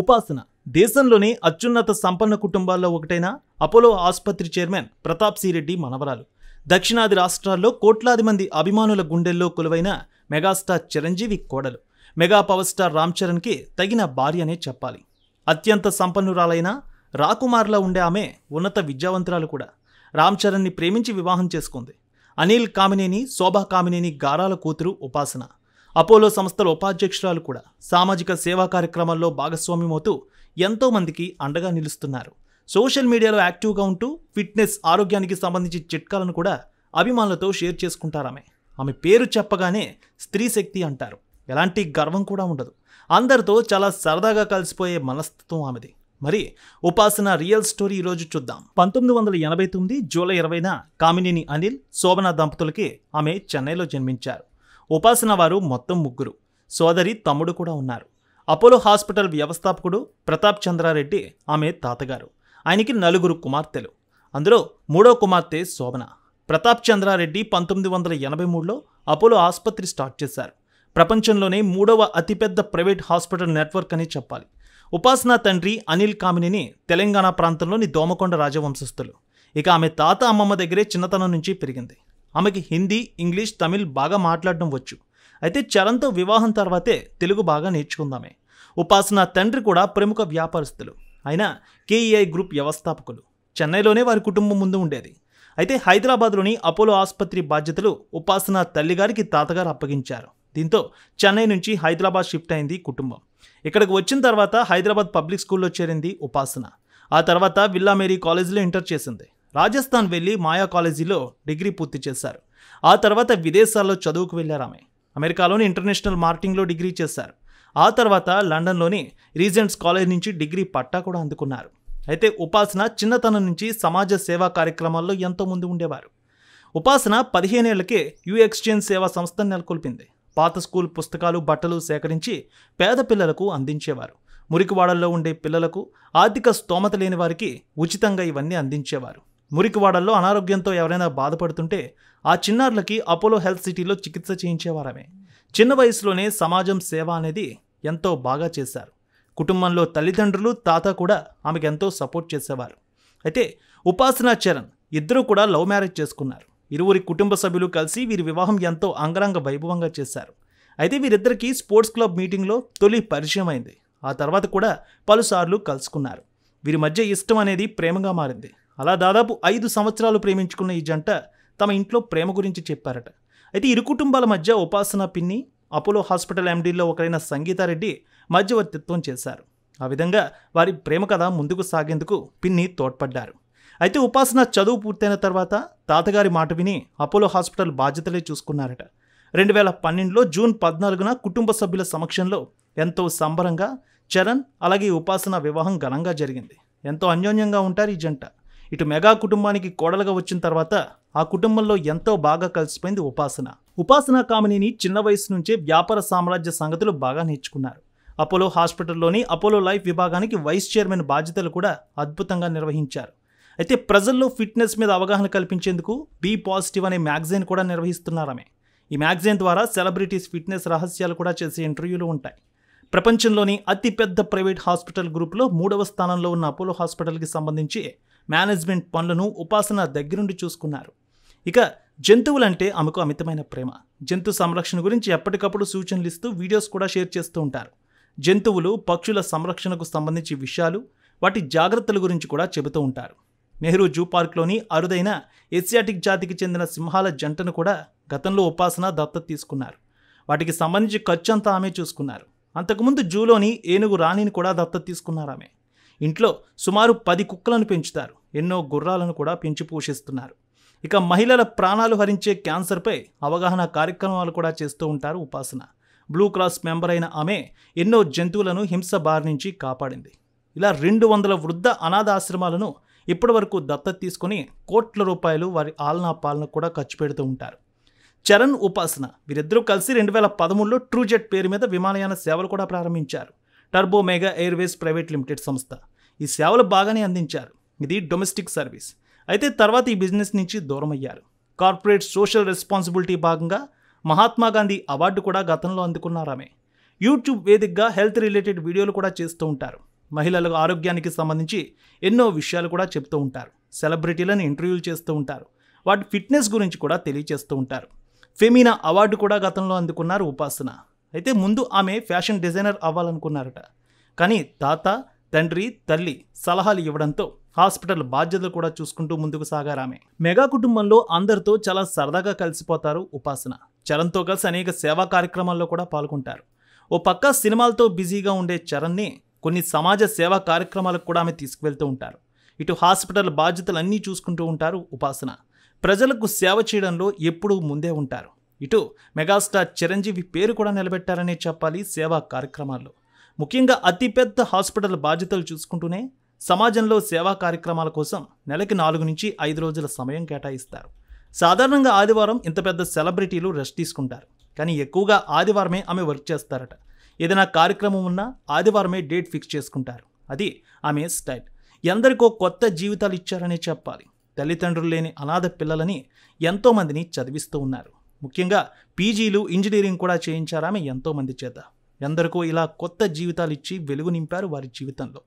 ఉపాసన దేశంలోని అత్యున్నత సంపన్న కుటుంబాల్లో ఒకటైన అపోలో ఆసుపత్రి చైర్మన్ ప్రతాప్ సిరెడ్డి మనవరాలు దక్షిణాది రాష్ట్రాల్లో కోట్లాది మంది అభిమానుల గుండెల్లో కొలువైన మెగాస్టార్ చిరంజీవి కోడలు మెగా పవర్ స్టార్ రామ్ చరణ్కి తగిన భార్య అనే చెప్పాలి అత్యంత సంపన్నురాలైన రాకుమార్లా ఉండే ఆమె ఉన్నత విద్యావంతురాలు కూడా రామ్ చరణ్ని ప్రేమించి వివాహం చేసుకుంది అనిల్ కామినేని శోభా కామినేని గారాల కూతురు ఉపాసన అపోలో సంస్థల ఉపాధ్యక్షురాలు కూడా సామాజిక సేవా కార్యక్రమాల్లో భాగస్వామ్యమవుతూ ఎంతోమందికి అండగా నిలుస్తున్నారు సోషల్ మీడియాలో యాక్టివ్గా ఉంటూ ఫిట్నెస్ ఆరోగ్యానికి సంబంధించి చిట్కాలను కూడా అభిమానులతో షేర్ చేసుకుంటారామె ఆమె పేరు చెప్పగానే స్త్రీ శక్తి అంటారు ఎలాంటి గర్వం కూడా ఉండదు అందరితో చాలా సరదాగా కలిసిపోయే మనస్తత్వం ఆమెది మరి ఉపాసన రియల్ స్టోరీ ఈరోజు చూద్దాం పంతొమ్మిది వందల ఎనభై తొమ్మిది జూలై ఇరవైన కామినేని అనిల్ శోభన దంపతులకి ఆమె చెన్నైలో జన్మించారు ఉపాసన వారు మొత్తం ముగ్గురు సోదరి తమ్ముడు కూడా ఉన్నారు అపోలో హాస్పిటల్ వ్యవస్థాపకుడు ప్రతాప్ చంద్రారెడ్డి ఆమె తాతగారు ఆయనకి నలుగురు కుమార్తెలు అందులో మూడో కుమార్తె శోభన ప్రతాప్ చంద్రారెడ్డి పంతొమ్మిది వందల ఎనభై మూడులో అపోలో ఆసుపత్రి స్టార్ట్ చేశారు ప్రపంచంలోనే మూడవ అతిపెద్ద ప్రైవేట్ హాస్పిటల్ నెట్వర్క్ అని చెప్పాలి ఉపాసన తండ్రి అనిల్ కామినిని తెలంగాణ ప్రాంతంలోని దోమకొండ రాజవంశస్థులు ఇక ఆమె తాత అమ్మమ్మ దగ్గరే చిన్నతనం నుంచి పెరిగింది ఆమెకి హిందీ ఇంగ్లీష్ తమిళ్ బాగా మాట్లాడడం వచ్చు అయితే చరణ్తో వివాహం తర్వాతే తెలుగు బాగా నేర్చుకుందామే ఉపాసన తండ్రి కూడా ప్రముఖ వ్యాపారస్తులు ఆయన కేఈఐ గ్రూప్ వ్యవస్థాపకులు చెన్నైలోనే వారి కుటుంబం ముందు ఉండేది అయితే హైదరాబాద్లోని అపోలో ఆసుపత్రి బాధ్యతలు ఉపాసన తల్లిగారికి తాతగారు అప్పగించారు దీంతో చెన్నై నుంచి హైదరాబాద్ షిఫ్ట్ అయింది కుటుంబం ఇక్కడికి వచ్చిన తర్వాత హైదరాబాద్ పబ్లిక్ స్కూల్లో చేరింది ఉపాసన ఆ తర్వాత విల్లామేరీ కాలేజీలో ఇంటర్ చేసింది రాజస్థాన్ వెళ్ళి మాయా కాలేజీలో డిగ్రీ పూర్తి చేశారు ఆ తర్వాత విదేశాల్లో చదువుకు వెళ్ళారు ఆమె అమెరికాలోని ఇంటర్నేషనల్ మార్కెటింగ్లో డిగ్రీ చేశారు ఆ తర్వాత లండన్లోని రీజెంట్స్ కాలేజ్ నుంచి డిగ్రీ పట్టా కూడా అందుకున్నారు అయితే ఉపాసన చిన్నతనం నుంచి సమాజ సేవా కార్యక్రమాల్లో ఎంతో ముందు ఉండేవారు ఉపాసన పదిహేనేళ్లకే యూ ఎక్స్చేంజ్ సేవా సంస్థను నెలకొల్పింది పాత స్కూల్ పుస్తకాలు బట్టలు సేకరించి పేద పిల్లలకు అందించేవారు మురికివాడల్లో ఉండే పిల్లలకు ఆర్థిక స్తోమత లేని వారికి ఉచితంగా ఇవన్నీ అందించేవారు మురికివాడల్లో అనారోగ్యంతో ఎవరైనా బాధపడుతుంటే ఆ చిన్నారులకి అపోలో హెల్త్ సిటీలో చికిత్స చేయించేవారమే చిన్న వయసులోనే సమాజం సేవ అనేది ఎంతో బాగా చేశారు కుటుంబంలో తల్లిదండ్రులు తాత కూడా ఆమెకు ఎంతో సపోర్ట్ చేసేవారు అయితే ఉపాసనా చరణ్ ఇద్దరూ కూడా లవ్ మ్యారేజ్ చేసుకున్నారు ఇరువురి కుటుంబ సభ్యులు కలిసి వీరి వివాహం ఎంతో అంగరంగ వైభవంగా చేశారు అయితే వీరిద్దరికీ స్పోర్ట్స్ క్లబ్ మీటింగ్లో తొలి పరిచయం అయింది ఆ తర్వాత కూడా పలుసార్లు కలుసుకున్నారు వీరి మధ్య ఇష్టం అనేది ప్రేమగా మారింది అలా దాదాపు ఐదు సంవత్సరాలు ప్రేమించుకున్న ఈ జంట తమ ఇంట్లో ప్రేమ గురించి చెప్పారట అయితే ఇరు కుటుంబాల మధ్య ఉపాసన పిన్ని అపోలో హాస్పిటల్ ఎండీలో ఒకరైన సంగీతారెడ్డి మధ్యవర్తిత్వం చేశారు ఆ విధంగా వారి ప్రేమ కథ ముందుకు సాగేందుకు పిన్ని తోడ్పడ్డారు అయితే ఉపాసన చదువు పూర్తయిన తర్వాత తాతగారి మాట విని అపోలో హాస్పిటల్ బాధ్యతలే చూసుకున్నారట రెండు వేల పన్నెండులో జూన్ పద్నాలుగున కుటుంబ సభ్యుల సమక్షంలో ఎంతో సంబరంగా చరణ్ అలాగే ఉపాసన వివాహం ఘనంగా జరిగింది ఎంతో అన్యోన్యంగా ఉంటారు ఈ జంట ఇటు మెగా కుటుంబానికి కోడలుగా వచ్చిన తర్వాత ఆ కుటుంబంలో ఎంతో బాగా కలిసిపోయింది ఉపాసన ఉపాసన కామినిని చిన్న వయసు నుంచే వ్యాపార సామ్రాజ్య సంగతులు బాగా నేర్చుకున్నారు అపోలో హాస్పిటల్లోని అపోలో లైఫ్ విభాగానికి వైస్ చైర్మన్ బాధ్యతలు కూడా అద్భుతంగా నిర్వహించారు అయితే ప్రజల్లో ఫిట్నెస్ మీద అవగాహన కల్పించేందుకు బీ పాజిటివ్ అనే మ్యాగజైన్ కూడా నిర్వహిస్తున్నారమే ఈ మ్యాగజైన్ ద్వారా సెలబ్రిటీస్ ఫిట్నెస్ రహస్యాలు కూడా చేసే ఇంటర్వ్యూలు ఉంటాయి ప్రపంచంలోని అతిపెద్ద ప్రైవేట్ హాస్పిటల్ గ్రూప్లో మూడవ స్థానంలో ఉన్న అపోలో హాస్పిటల్కి సంబంధించి మేనేజ్మెంట్ పనులను ఉపాసన దగ్గరుండి చూసుకున్నారు ఇక జంతువులంటే ఆమెకు అమితమైన ప్రేమ జంతు సంరక్షణ గురించి ఎప్పటికప్పుడు సూచనలు ఇస్తూ వీడియోస్ కూడా షేర్ చేస్తూ ఉంటారు జంతువులు పక్షుల సంరక్షణకు సంబంధించి విషయాలు వాటి జాగ్రత్తల గురించి కూడా చెబుతూ ఉంటారు నెహ్రూ జూ పార్క్లోని అరుదైన ఏసియాటిక్ జాతికి చెందిన సింహాల జంటను కూడా గతంలో ఉపాసన దత్తత తీసుకున్నారు వాటికి సంబంధించి ఖర్చు అంతా ఆమె చూసుకున్నారు అంతకుముందు జూలోని ఏనుగు రాణిని కూడా దత్తత తీసుకున్నారు ఆమె ఇంట్లో సుమారు పది కుక్కలను పెంచుతారు ఎన్నో గుర్రాలను కూడా పెంచి పోషిస్తున్నారు ఇక మహిళల ప్రాణాలు హరించే క్యాన్సర్పై అవగాహన కార్యక్రమాలు కూడా చేస్తూ ఉంటారు ఉపాసన బ్లూ క్రాస్ మెంబర్ అయిన ఆమె ఎన్నో జంతువులను హింస బారి నుంచి కాపాడింది ఇలా రెండు వందల వృద్ధ అనాథాశ్రమాలను ఇప్పటివరకు దత్తత తీసుకుని కోట్ల రూపాయలు వారి ఆలనా పాలన కూడా ఖర్చు పెడుతూ ఉంటారు చరణ్ ఉపాసన వీరిద్దరూ కలిసి రెండు వేల పదమూడులో ట్రూజెట్ పేరు మీద విమానయాన సేవలు కూడా ప్రారంభించారు Turbo Mega Airways private limited సంస్థ ఈ సేవలు బాగానే అందించారు ఇది డొమెస్టిక్ సర్వీస్ అయితే తర్వాత ఈ బిజినెస్ నుంచి దూరం అయ్యారు కార్పొరేట్ సోషల్ రెస్పాన్సిబిలిటీ భాగంగా మహాత్మా గాంధీ అవార్డు కూడా గతంలో అందుకున్నారు ఆమె యూట్యూబ్ వేదికగా హెల్త్ రిలేటెడ్ వీడియోలు కూడా చేస్తూ ఉంటారు మహిళల ఆరోగ్యానికి సంబంధించి ఎన్నో విషయాలు కూడా చెప్తూ ఉంటారు సెలబ్రిటీలను ఇంటర్వ్యూలు చేస్తూ ఉంటారు వాటి ఫిట్నెస్ గురించి కూడా తెలియచేస్తూ ఉంటారు ఫెమీనా అవార్డు కూడా గతంలో అందుకున్నారు ఉపాసన అయితే ముందు ఆమె ఫ్యాషన్ డిజైనర్ అవ్వాలనుకున్నారట కానీ తాత తండ్రి తల్లి సలహాలు ఇవ్వడంతో హాస్పిటల్ బాధ్యతలు కూడా చూసుకుంటూ ముందుకు సాగారామె మెగా కుటుంబంలో అందరితో చాలా సరదాగా కలిసిపోతారు ఉపాసన చరణ్తో కలిసి అనేక సేవా కార్యక్రమాల్లో కూడా పాల్గొంటారు ఓ పక్క సినిమాలతో బిజీగా ఉండే చరణ్ని కొన్ని సమాజ సేవా కార్యక్రమాలకు కూడా ఆమె తీసుకువెళ్తూ ఉంటారు ఇటు హాస్పిటల్ బాధ్యతలన్నీ చూసుకుంటూ ఉంటారు ఉపాసన ప్రజలకు సేవ చేయడంలో ఎప్పుడూ ముందే ఉంటారు ఇటు మెగాస్టార్ చిరంజీవి పేరు కూడా నిలబెట్టారనే చెప్పాలి సేవా కార్యక్రమాల్లో ముఖ్యంగా అతిపెద్ద హాస్పిటల్ బాధ్యతలు చూసుకుంటూనే సమాజంలో సేవా కార్యక్రమాల కోసం నెలకి నాలుగు నుంచి ఐదు రోజుల సమయం కేటాయిస్తారు సాధారణంగా ఆదివారం ఇంత పెద్ద సెలబ్రిటీలు రెస్ట్ తీసుకుంటారు కానీ ఎక్కువగా ఆదివారమే ఆమె వర్క్ చేస్తారట ఏదైనా కార్యక్రమం ఉన్నా ఆదివారమే డేట్ ఫిక్స్ చేసుకుంటారు అది ఆమె స్టైల్ ఎందరికో కొత్త జీవితాలు ఇచ్చారనే చెప్పాలి తల్లిదండ్రులు లేని అనాథ పిల్లలని ఎంతోమందిని చదివిస్తూ ఉన్నారు ముఖ్యంగా పీజీలు ఇంజనీరింగ్ కూడా చేయించారామె ఎంతోమంది చేత ఎందరికో ఇలా కొత్త జీవితాలు ఇచ్చి వెలుగు నింపారు వారి జీవితంలో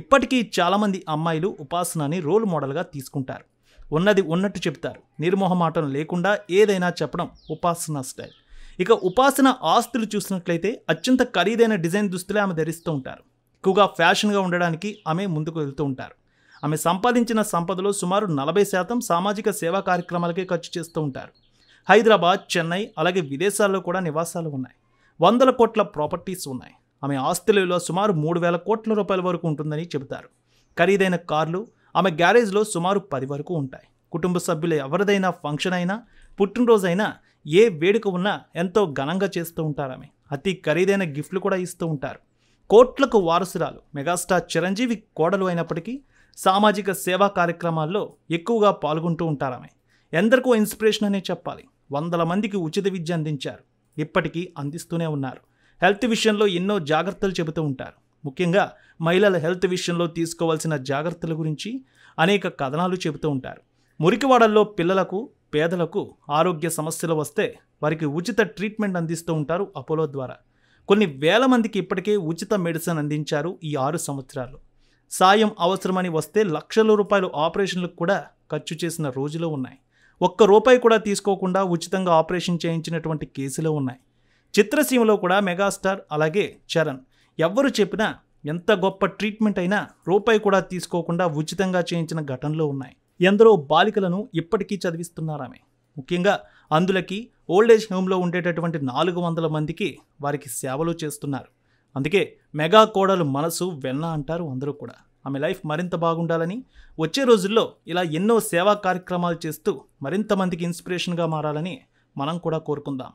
ఇప్పటికీ చాలామంది అమ్మాయిలు ఉపాసనని రోల్ మోడల్గా తీసుకుంటారు ఉన్నది ఉన్నట్టు చెప్తారు నిర్మోహమాటం లేకుండా ఏదైనా చెప్పడం ఉపాసన స్టైల్ ఇక ఉపాసన ఆస్తులు చూసినట్లయితే అత్యంత ఖరీదైన డిజైన్ దుస్తులే ఆమె ధరిస్తూ ఉంటారు ఎక్కువగా ఫ్యాషన్గా ఉండడానికి ఆమె ముందుకు వెళ్తూ ఉంటారు ఆమె సంపాదించిన సంపదలో సుమారు నలభై శాతం సామాజిక సేవా కార్యక్రమాలకే ఖర్చు చేస్తూ ఉంటారు హైదరాబాద్ చెన్నై అలాగే విదేశాల్లో కూడా నివాసాలు ఉన్నాయి వందల కోట్ల ప్రాపర్టీస్ ఉన్నాయి ఆమె ఆస్తుల విలువ సుమారు మూడు వేల కోట్ల రూపాయల వరకు ఉంటుందని చెబుతారు ఖరీదైన కార్లు ఆమె గ్యారేజ్లో సుమారు పది వరకు ఉంటాయి కుటుంబ సభ్యులు ఎవరిదైనా ఫంక్షన్ అయినా పుట్టినరోజైనా ఏ వేడుక ఉన్నా ఎంతో ఘనంగా చేస్తూ ఉంటారు ఆమె అతి ఖరీదైన గిఫ్ట్లు కూడా ఇస్తూ ఉంటారు కోట్లకు వారసురాలు మెగాస్టార్ చిరంజీవి కోడలు అయినప్పటికీ సామాజిక సేవా కార్యక్రమాల్లో ఎక్కువగా పాల్గొంటూ ఉంటారు ఆమె ఎందరికో ఇన్స్పిరేషన్ అనే చెప్పాలి వందల మందికి ఉచిత విద్య అందించారు ఇప్పటికీ అందిస్తూనే ఉన్నారు హెల్త్ విషయంలో ఎన్నో జాగ్రత్తలు చెబుతూ ఉంటారు ముఖ్యంగా మహిళల హెల్త్ విషయంలో తీసుకోవాల్సిన జాగ్రత్తల గురించి అనేక కథనాలు చెబుతూ ఉంటారు మురికివాడల్లో పిల్లలకు పేదలకు ఆరోగ్య సమస్యలు వస్తే వారికి ఉచిత ట్రీట్మెంట్ అందిస్తూ ఉంటారు అపోలో ద్వారా కొన్ని వేల మందికి ఇప్పటికే ఉచిత మెడిసిన్ అందించారు ఈ ఆరు సంవత్సరాలు సాయం అవసరమని వస్తే లక్షల రూపాయలు ఆపరేషన్లకు కూడా ఖర్చు చేసిన రోజులు ఉన్నాయి ఒక్క రూపాయి కూడా తీసుకోకుండా ఉచితంగా ఆపరేషన్ చేయించినటువంటి కేసులు ఉన్నాయి చిత్రసీమలో కూడా మెగాస్టార్ అలాగే చరణ్ ఎవ్వరు చెప్పినా ఎంత గొప్ప ట్రీట్మెంట్ అయినా రూపాయి కూడా తీసుకోకుండా ఉచితంగా చేయించిన ఘటనలు ఉన్నాయి ఎందరో బాలికలను ఇప్పటికీ చదివిస్తున్నారామే ముఖ్యంగా అందులకి ఓల్డేజ్ హోమ్లో ఉండేటటువంటి నాలుగు వందల మందికి వారికి సేవలు చేస్తున్నారు అందుకే మెగా కోడలు మనసు వెన్న అంటారు అందరూ కూడా ఆమె లైఫ్ మరింత బాగుండాలని వచ్చే రోజుల్లో ఇలా ఎన్నో సేవా కార్యక్రమాలు చేస్తూ మరింత మందికి ఇన్స్పిరేషన్గా మారాలని మనం కూడా కోరుకుందాం